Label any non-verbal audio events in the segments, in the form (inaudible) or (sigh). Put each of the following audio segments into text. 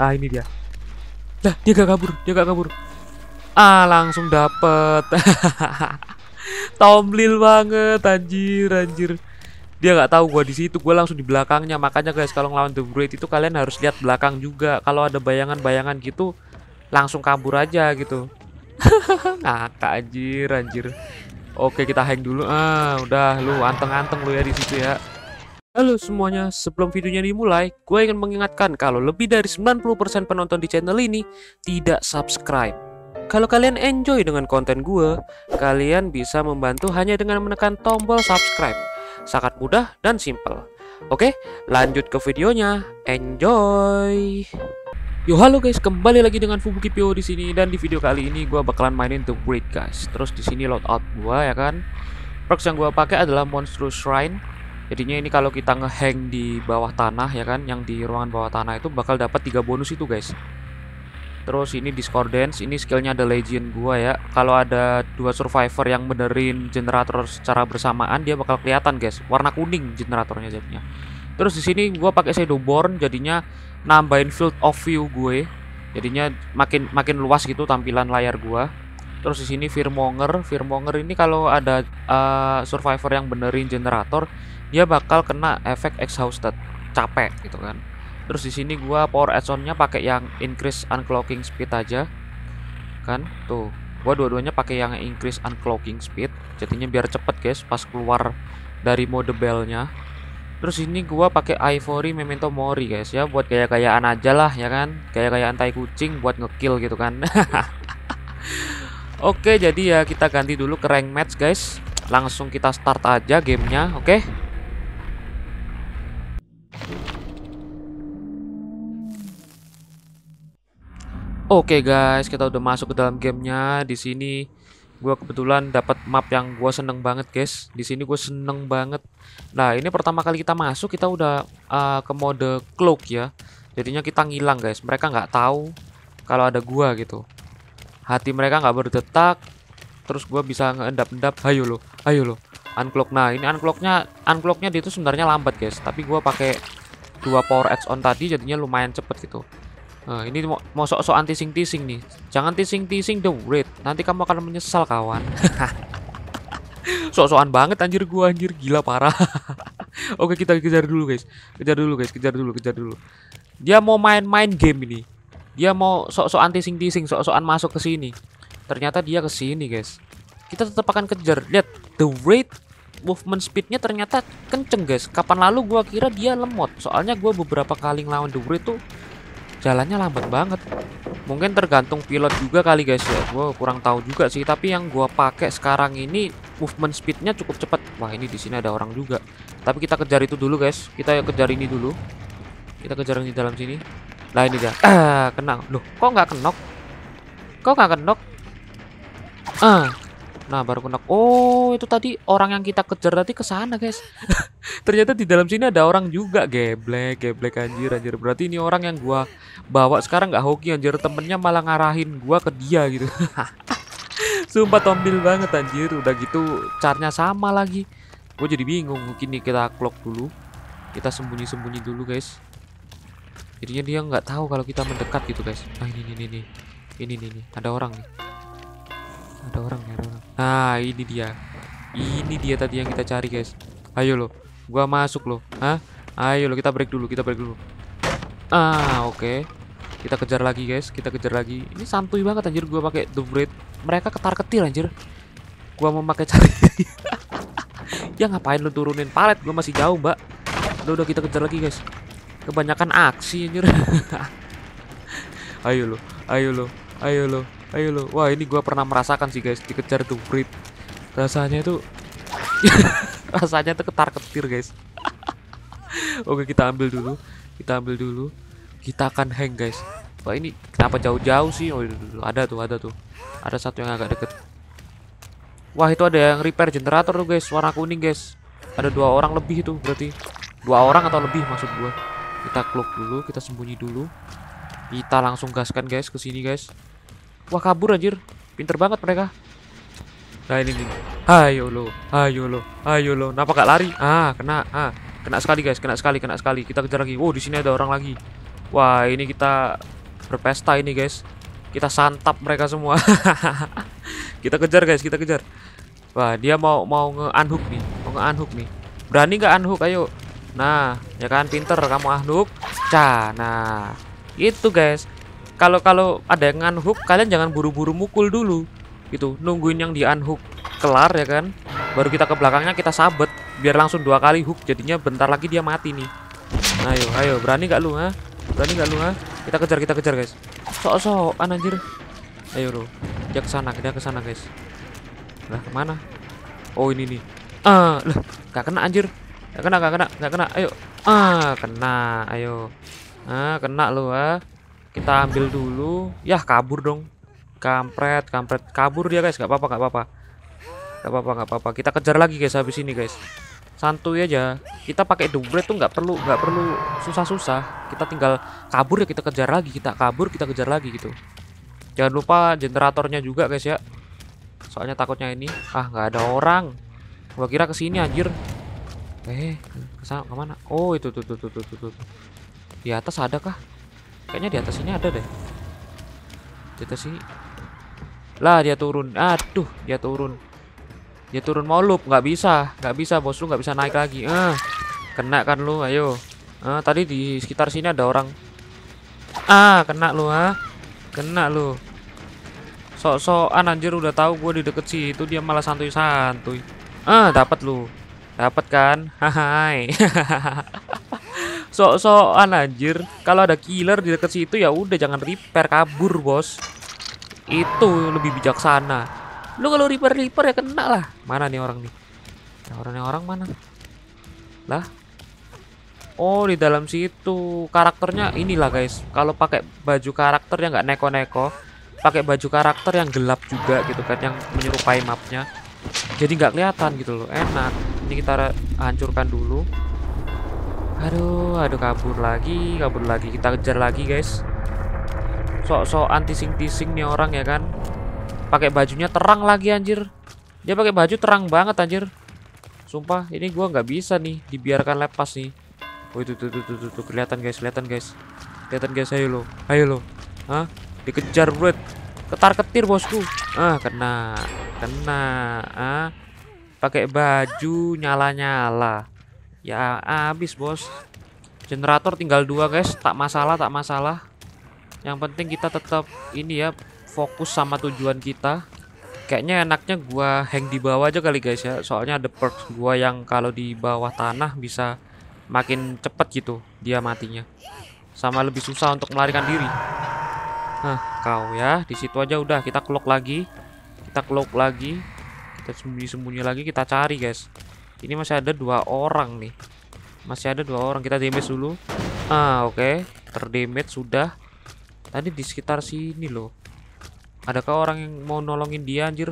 Ah ini dia. Lah dia gak kabur, dia gak kabur. Ah langsung dapet. (laughs) Tomlil banget anjir anjir. Dia gak tahu gua di situ, gua langsung di belakangnya. Makanya guys kalau ngelawan The Great itu kalian harus lihat belakang juga. Kalau ada bayangan-bayangan gitu langsung kabur aja gitu. (laughs) Ngakak anjir anjir. Oke kita hang dulu. Ah udah lu anteng-anteng lu ya di situ ya. Halo semuanya, sebelum videonya dimulai, gue ingin mengingatkan kalau lebih dari 90% penonton di channel ini tidak subscribe. Kalau kalian enjoy dengan konten gue, kalian bisa membantu hanya dengan menekan tombol subscribe. Sangat mudah dan simple. Oke, lanjut ke videonya. Enjoy! Yo halo guys, kembali lagi dengan Fubuki Pio di sini dan di video kali ini gue bakalan mainin The Great guys. Terus di sini loadout gue ya kan. Perks yang gue pakai adalah Monstrous Shrine jadinya ini kalau kita ngehang di bawah tanah ya kan yang di ruangan bawah tanah itu bakal dapat tiga bonus itu guys terus ini discordance ini skillnya ada legend gua ya kalau ada dua survivor yang benerin generator secara bersamaan dia bakal kelihatan guys warna kuning generatornya jadinya terus di sini gua pakai shadowborn jadinya nambahin field of view gue jadinya makin makin luas gitu tampilan layar gua terus di sini firmonger firmonger ini kalau ada uh, survivor yang benerin generator dia bakal kena efek exhausted capek gitu kan terus di sini gua power add nya pakai yang increase unclocking speed aja kan tuh gua dua-duanya pakai yang increase unclocking speed jadinya biar cepet guys pas keluar dari mode belnya terus ini gua pakai ivory memento mori guys ya buat gaya-gayaan aja lah ya kan gaya-gayaan tai kucing buat ngekill gitu kan (laughs) Oke jadi ya kita ganti dulu ke rank match guys Langsung kita start aja gamenya oke okay? Oke okay guys, kita udah masuk ke dalam gamenya. Di sini gue kebetulan dapat map yang gue seneng banget guys. Di sini gue seneng banget. Nah ini pertama kali kita masuk kita udah uh, ke mode cloak ya. Jadinya kita ngilang guys. Mereka nggak tahu kalau ada gue gitu. Hati mereka nggak berdetak. Terus gue bisa ngendap endap Ayo lo, ayo lo. Unclock. Nah ini unclocknya, unclocknya dia itu sebenarnya lambat guys. Tapi gue pakai dua power edge on tadi jadinya lumayan cepet gitu. Nah, ini mau, sok-sok sing tising nih. Jangan tising-tising dong, Red. Nanti kamu akan menyesal, kawan. (laughs) sok-sokan banget anjir gua anjir gila parah. (laughs) Oke, kita kejar dulu, guys. Kejar dulu, guys. Kejar dulu, kejar dulu. Dia mau main-main game ini. Dia mau sok anti sing tising sok-sokan masuk ke sini. Ternyata dia ke sini, guys. Kita tetap akan kejar. Lihat, the rate movement speednya ternyata kenceng guys kapan lalu gua kira dia lemot soalnya gua beberapa kali ngelawan The Wraith tuh jalannya lambat banget mungkin tergantung pilot juga kali guys ya gue kurang tahu juga sih tapi yang gue pakai sekarang ini movement speednya cukup cepat wah ini di sini ada orang juga tapi kita kejar itu dulu guys kita kejar ini dulu kita kejar ini dalam sini nah ini dia ah, (clears throat) kena loh kok nggak kenok kok nggak kenok ah Nah, baru kena. Oh, itu tadi orang yang kita kejar tadi ke sana, guys. (laughs) Ternyata di dalam sini ada orang juga, geblek, geblek anjir, anjir. Berarti ini orang yang gua bawa sekarang nggak hoki anjir, temennya malah ngarahin gua ke dia gitu. (laughs) Sumpah tombil banget anjir, udah gitu carnya sama lagi. Gue jadi bingung. Mungkin nih kita clock dulu. Kita sembunyi-sembunyi dulu, guys. Jadinya dia nggak tahu kalau kita mendekat gitu, guys. Nah, ini ini ini. Ini ini, ini. ada orang nih. Ada orang nih, Nah, ini dia. Ini dia tadi yang kita cari, guys. Ayo lo. Gua masuk lo. Hah? Ayo lo kita break dulu, kita break dulu. Ah, oke. Okay. Kita kejar lagi, guys. Kita kejar lagi. Ini santuy banget anjir gua pakai the bread. Mereka ketar-ketir anjir. Gua mau pakai cari. (laughs) ya ngapain lo turunin palet? Gua masih jauh, Mbak. Udah udah kita kejar lagi, guys. Kebanyakan aksi anjir. (laughs) ayo lo, ayo lo, ayo lo ayo lo wah ini gue pernah merasakan sih guys dikejar tuh breed rasanya itu (laughs) rasanya tuh ketar ketir guys (laughs) oke kita ambil dulu kita ambil dulu kita akan hang guys wah ini kenapa jauh-jauh sih oh ada tuh ada tuh ada satu yang agak deket wah itu ada yang repair generator tuh guys warna kuning guys ada dua orang lebih itu berarti dua orang atau lebih maksud gue kita cloak dulu kita sembunyi dulu kita langsung gaskan guys ke sini guys Wah kabur anjir. Pinter banget mereka. Nah ini nih. Ayo lo, ayo lo, ayo lo. Kenapa gak lari? Ah, kena. Ah, kena sekali guys, kena sekali, kena sekali. Kita kejar lagi. Wow, di sini ada orang lagi. Wah, ini kita berpesta ini guys. Kita santap mereka semua. (laughs) kita kejar guys, kita kejar. Wah, dia mau mau nge-unhook nih. Mau nge-unhook nih. Berani gak unhook? Ayo. Nah, ya kan pinter kamu unhook. Cah, nah. Itu guys kalau kalau ada yang unhook kalian jangan buru-buru mukul dulu gitu nungguin yang di unhook kelar ya kan baru kita ke belakangnya kita sabet biar langsung dua kali hook jadinya bentar lagi dia mati nih ayo ayo berani gak lu ha berani gak lu ha kita kejar kita kejar guys sok sok anjir ayo lo dia kesana dia sana guys lah kemana oh ini nih ah lah gak kena anjir gak kena gak kena gak kena ayo ah kena ayo ah kena lu ha kita ambil dulu yah kabur dong kampret kampret kabur dia guys gak apa-apa gak apa-apa gak apa-apa gak apa-apa kita kejar lagi guys habis ini guys santuy aja kita pakai double tuh nggak perlu nggak perlu susah-susah kita tinggal kabur ya kita kejar lagi kita kabur kita kejar lagi gitu jangan lupa generatornya juga guys ya soalnya takutnya ini ah nggak ada orang gua kira kesini anjir eh kesana kemana oh itu tuh tuh tuh tuh tuh di atas ada kah Kayaknya di atas ini ada deh. Di atas sini. Lah dia turun. Aduh, dia turun. Dia turun mau loop, nggak bisa, nggak bisa bos lu nggak bisa naik lagi. ah kena kan lu, ayo. ah tadi di sekitar sini ada orang. Ah, kena lu ha. Ah. Kena lu. Sok-sokan anjir udah tahu gue di deket sih, situ dia malah santuy-santuy. Ah, eh, dapat lu. Dapat kan? (laughs) Hai. (laughs) sok-sokan anjir. Kalau ada killer di dekat situ ya udah jangan repair kabur, Bos. Itu lebih bijaksana. Lu kalau repair-repair ya kena lah. Mana nih orang nih? Ya, orangnya orang mana? Lah. Oh, di dalam situ. Karakternya inilah, guys. Kalau pakai baju karakter yang nggak neko-neko, pakai baju karakter yang gelap juga gitu kan yang menyerupai mapnya. Jadi nggak kelihatan gitu loh. Enak. Ini kita hancurkan dulu. Aduh, aduh kabur lagi, kabur lagi. Kita kejar lagi, guys. Sok-sok sing, tising nih orang ya kan. Pakai bajunya terang lagi anjir. Dia pakai baju terang banget anjir. Sumpah, ini gua nggak bisa nih dibiarkan lepas nih. Oh itu tuh tuh tuh, tuh, tuh. kelihatan guys, kelihatan guys. Kelihatan guys, ayo lo. Ayo lo. Hah? Dikejar, bro. Ketar-ketir bosku. Ah, kena. Kena. Ah. Pakai baju nyala-nyala. Ya habis bos Generator tinggal dua guys Tak masalah tak masalah Yang penting kita tetap ini ya Fokus sama tujuan kita Kayaknya enaknya gua hang di bawah aja kali guys ya Soalnya ada perk gua yang kalau di bawah tanah bisa Makin cepet gitu dia matinya Sama lebih susah untuk melarikan diri Nah kau ya di situ aja udah kita clock lagi Kita clock lagi Kita sembunyi-sembunyi lagi kita cari guys ini masih ada dua orang nih. Masih ada dua orang. Kita damage dulu. Ah, oke. Okay. Terdamage sudah. Tadi di sekitar sini loh. Adakah orang yang mau nolongin dia anjir?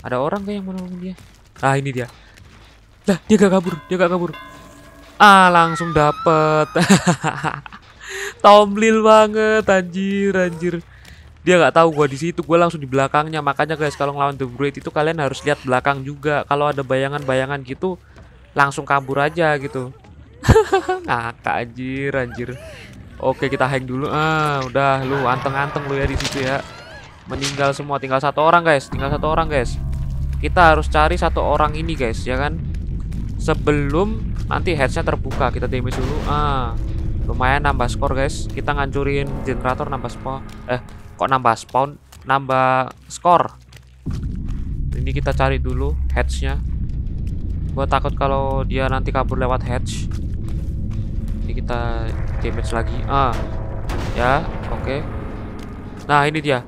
Ada orang kayak yang mau nolongin dia? Ah, ini dia. Lah, dia gak kabur. Dia gak kabur. Ah, langsung dapet. (laughs) Tomlil banget anjir anjir dia nggak tahu gue di situ gue langsung di belakangnya makanya guys kalau ngelawan the great itu kalian harus lihat belakang juga kalau ada bayangan-bayangan gitu langsung kabur aja gitu (laughs) ngakak anjir anjir oke kita hang dulu ah udah lu anteng-anteng lu ya di situ ya meninggal semua tinggal satu orang guys tinggal satu orang guys kita harus cari satu orang ini guys ya kan sebelum nanti headsnya terbuka kita damage dulu ah lumayan nambah skor guys kita ngancurin generator nambah skor eh kok nambah spawn nambah skor ini kita cari dulu hatchnya gua takut kalau dia nanti kabur lewat hatch ini kita damage lagi ah ya oke okay. nah ini dia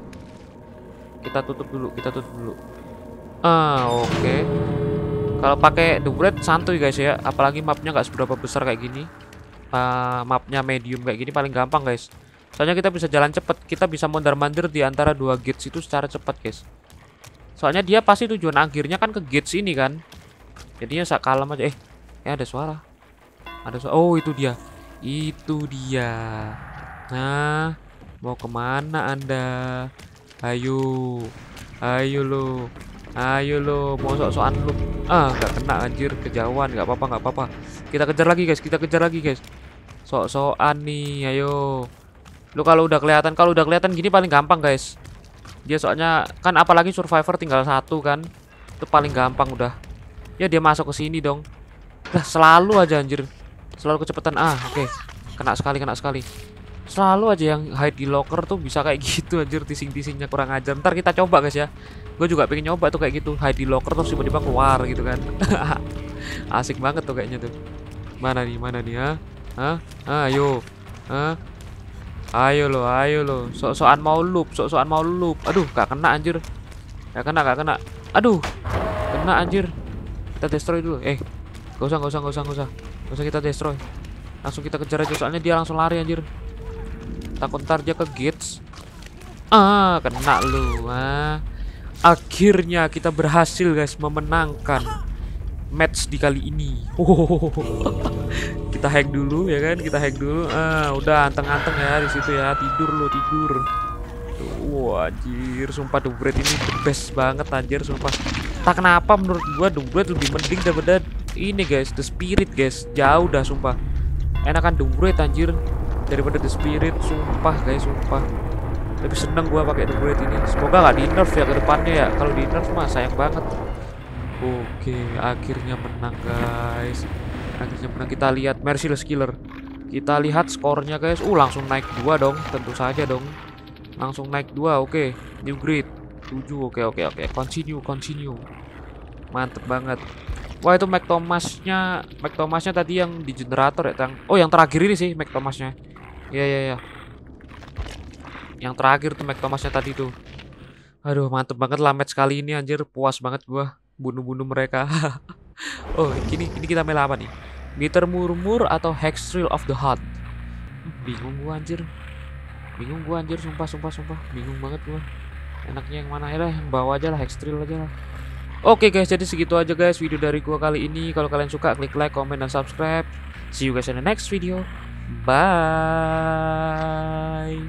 kita tutup dulu kita tutup dulu ah oke okay. kalau pakai duret santuy guys ya apalagi mapnya nggak seberapa besar kayak gini uh, mapnya medium kayak gini paling gampang guys Soalnya kita bisa jalan cepat, kita bisa mondar-mandir di antara dua gates itu secara cepat, guys. Soalnya dia pasti tujuan akhirnya kan ke gates ini kan. Jadinya sak kalem aja. Eh, ya ada suara. Ada suara. Oh, itu dia. Itu dia. Nah, mau kemana Anda? Ayo. Ayo lo. Ayo lo, mau sok-sokan lo. Ah, nggak kena anjir, kejauhan, nggak apa-apa, nggak apa-apa. Kita kejar lagi, guys. Kita kejar lagi, guys. Sok-sokan nih, ayo. Lu kalau udah kelihatan, kalau udah kelihatan gini paling gampang, guys. Dia soalnya kan apalagi survivor tinggal satu kan. Itu paling gampang udah. Ya dia masuk ke sini dong. Lah selalu aja anjir. Selalu kecepatan. Ah, oke. Okay. Kena sekali, kena sekali. Selalu aja yang hide di locker tuh bisa kayak (laughs) gitu anjir tising-tisingnya kurang ajar. Ntar kita coba guys ya. Gue juga pengen nyoba tuh kayak gitu hide di locker terus tiba-tiba keluar gitu kan. (laughs) Asik banget tuh kayaknya tuh. Mana nih, mana nih ya? Hah? Ayo. ah Ayo lo, ayo lo. Sok-sokan mau loop, sok-sokan mau loop. Aduh, gak kena anjir. Gak kena, gak kena. Aduh. Kena anjir. Kita destroy dulu. Eh. Gak usah, gak usah, gak usah, gak usah. Gak usah kita destroy. Langsung kita kejar aja soalnya dia langsung lari anjir. Takut ntar dia ke gates. Ah, kena lu. Ah. Akhirnya kita berhasil guys memenangkan match di kali ini. Oh kita hack dulu ya kan kita hack dulu ah udah anteng-anteng ya di situ ya tidur lo tidur Wah, anjir, sumpah dubret ini the best banget anjir, sumpah. Tak kenapa menurut gua dubret lebih mending daripada ini guys, The Spirit guys. Jauh dah sumpah. Enakan The Bread anjir daripada The Spirit, sumpah guys, sumpah. Lebih seneng gua pakai The ini. Semoga nggak di nerf ya ke depannya ya. Kalau di nerf mah sayang banget. Oke, akhirnya menang guys. Akhirnya menang kita lihat Merciless Killer. Kita lihat skornya guys. Uh langsung naik dua dong, tentu saja dong. Langsung naik dua, oke. Okay. New grade 7. Oke, okay, oke, okay, oke. Okay. Continue, continue. Mantep banget. Wah, itu Mac Thomasnya, Mac Thomasnya tadi yang di generator ya, tang. Oh, yang terakhir ini sih Mac Thomasnya. Iya, iya, iya. Yang terakhir tuh Mac Thomasnya tadi tuh. Aduh, mantep banget lah sekali ini anjir. Puas banget gua bunuh-bunuh mereka. (laughs) oh, ini, ini kita melawan apa nih? Bitter Murmur atau Hex Thrill of the Heart. Bingung gua anjir. Bingung gua anjir, sumpah sumpah sumpah. Bingung banget gua. Enaknya yang mana ya lah, yang bawa aja lah, Hex Thrill aja lah. Oke okay guys, jadi segitu aja guys video dari gua kali ini. Kalau kalian suka klik like, comment dan subscribe. See you guys in the next video. Bye.